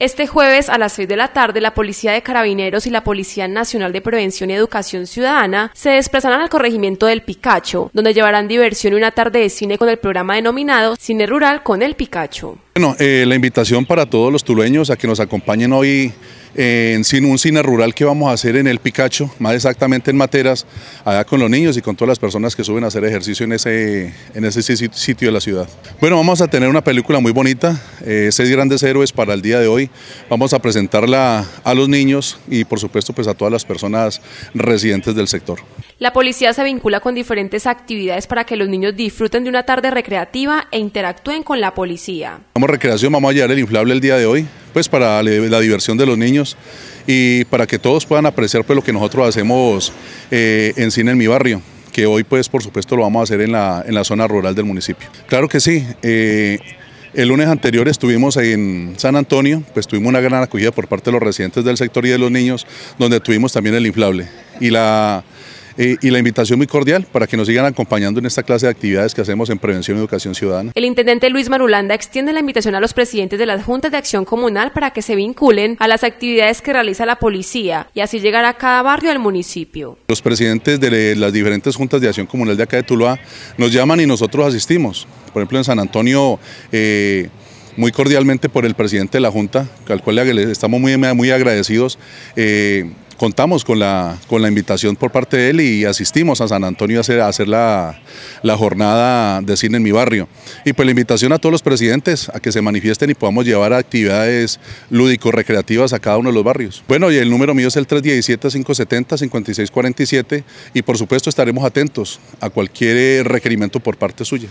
Este jueves a las 6 de la tarde, la Policía de Carabineros y la Policía Nacional de Prevención y Educación Ciudadana se desplazarán al corregimiento del Picacho, donde llevarán diversión y una tarde de cine con el programa denominado Cine Rural con el Picacho. Bueno, eh, la invitación para todos los tulueños a que nos acompañen hoy eh, en un cine rural que vamos a hacer en el Picacho, más exactamente en Materas, allá con los niños y con todas las personas que suben a hacer ejercicio en ese, en ese sitio de la ciudad. Bueno, vamos a tener una película muy bonita, eh, Seis Grandes Héroes para el día de hoy. Vamos a presentarla a los niños y por supuesto pues a todas las personas residentes del sector. La policía se vincula con diferentes actividades para que los niños disfruten de una tarde recreativa e interactúen con la policía recreación vamos a llevar el inflable el día de hoy, pues para la diversión de los niños y para que todos puedan apreciar pues lo que nosotros hacemos eh, en cine en mi barrio que hoy pues por supuesto lo vamos a hacer en la, zona rural del municipio. Claro que sí, eh, el lunes anterior estuvimos en San Antonio, pues tuvimos una gran acogida por parte de los residentes del sector y de los niños, donde tuvimos también el inflable. Y la eh, y la invitación muy cordial para que nos sigan acompañando en esta clase de actividades que hacemos en Prevención y Educación Ciudadana. El intendente Luis Marulanda extiende la invitación a los presidentes de las Juntas de Acción Comunal para que se vinculen a las actividades que realiza la policía y así llegar a cada barrio del municipio. Los presidentes de las diferentes Juntas de Acción Comunal de acá de Tuluá nos llaman y nosotros asistimos. Por ejemplo, en San Antonio... Eh, muy cordialmente por el presidente de la Junta, al cual le estamos muy, muy agradecidos. Eh, contamos con la, con la invitación por parte de él y asistimos a San Antonio a hacer, la, la, jornada de cine en mi barrio. Y pues la invitación a todos los presidentes a que se manifiesten y podamos llevar actividades lúdico-recreativas a cada uno de los barrios. Bueno, y el número mío es el 317-570-5647 y por supuesto estaremos atentos a cualquier requerimiento por parte suya.